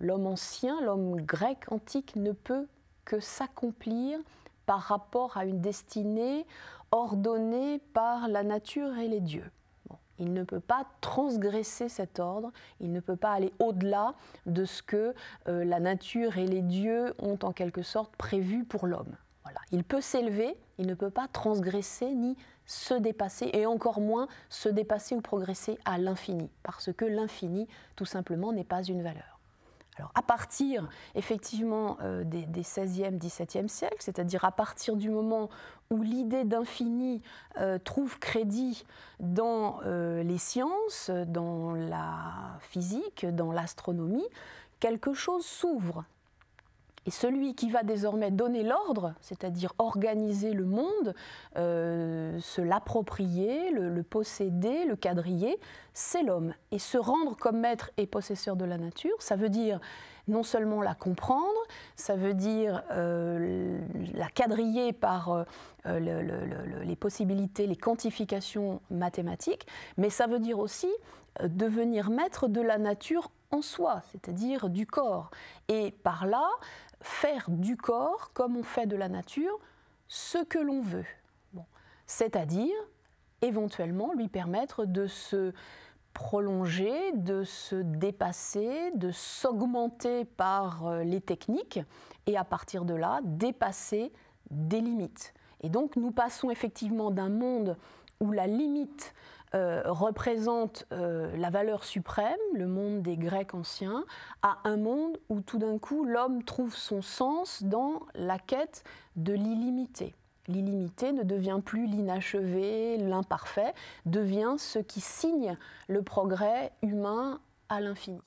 L'homme ancien, l'homme grec antique ne peut que s'accomplir par rapport à une destinée ordonnée par la nature et les dieux. Il ne peut pas transgresser cet ordre, il ne peut pas aller au-delà de ce que euh, la nature et les dieux ont en quelque sorte prévu pour l'homme. Voilà. Il peut s'élever, il ne peut pas transgresser ni se dépasser, et encore moins se dépasser ou progresser à l'infini, parce que l'infini, tout simplement, n'est pas une valeur. Alors à partir effectivement euh, des, 16e, 17e siècles, c'est-à-dire à partir du moment où l'idée d'infini euh, trouve crédit dans euh, les sciences, dans la physique, dans l'astronomie, quelque chose s'ouvre. Et celui qui va désormais donner l'ordre, c'est-à-dire organiser le monde, se l'approprier, le, posséder, le quadriller, c'est l'homme. Et se rendre comme maître et possesseur de la nature, ça veut dire non seulement la comprendre, ça veut dire euh, la quadriller par euh, les possibilités, les quantifications mathématiques, mais ça veut dire aussi euh, devenir maître de la nature en soi, c'est-à-dire du corps. Et par là, faire du corps, comme on fait de la nature, ce que l'on veut c'est-à-dire éventuellement lui permettre de se prolonger, de se dépasser, de s'augmenter par euh, les techniques et à partir de là dépasser des limites. Et donc nous passons effectivement d'un monde où la limite euh, représente euh, la valeur suprême, le monde des Grecs anciens, à un monde où tout d'un coup l'homme trouve son sens dans la quête de l'illimité. L'illimité ne devient plus l'inachevé, l'imparfait, devient ce qui signe le progrès humain à l'infini.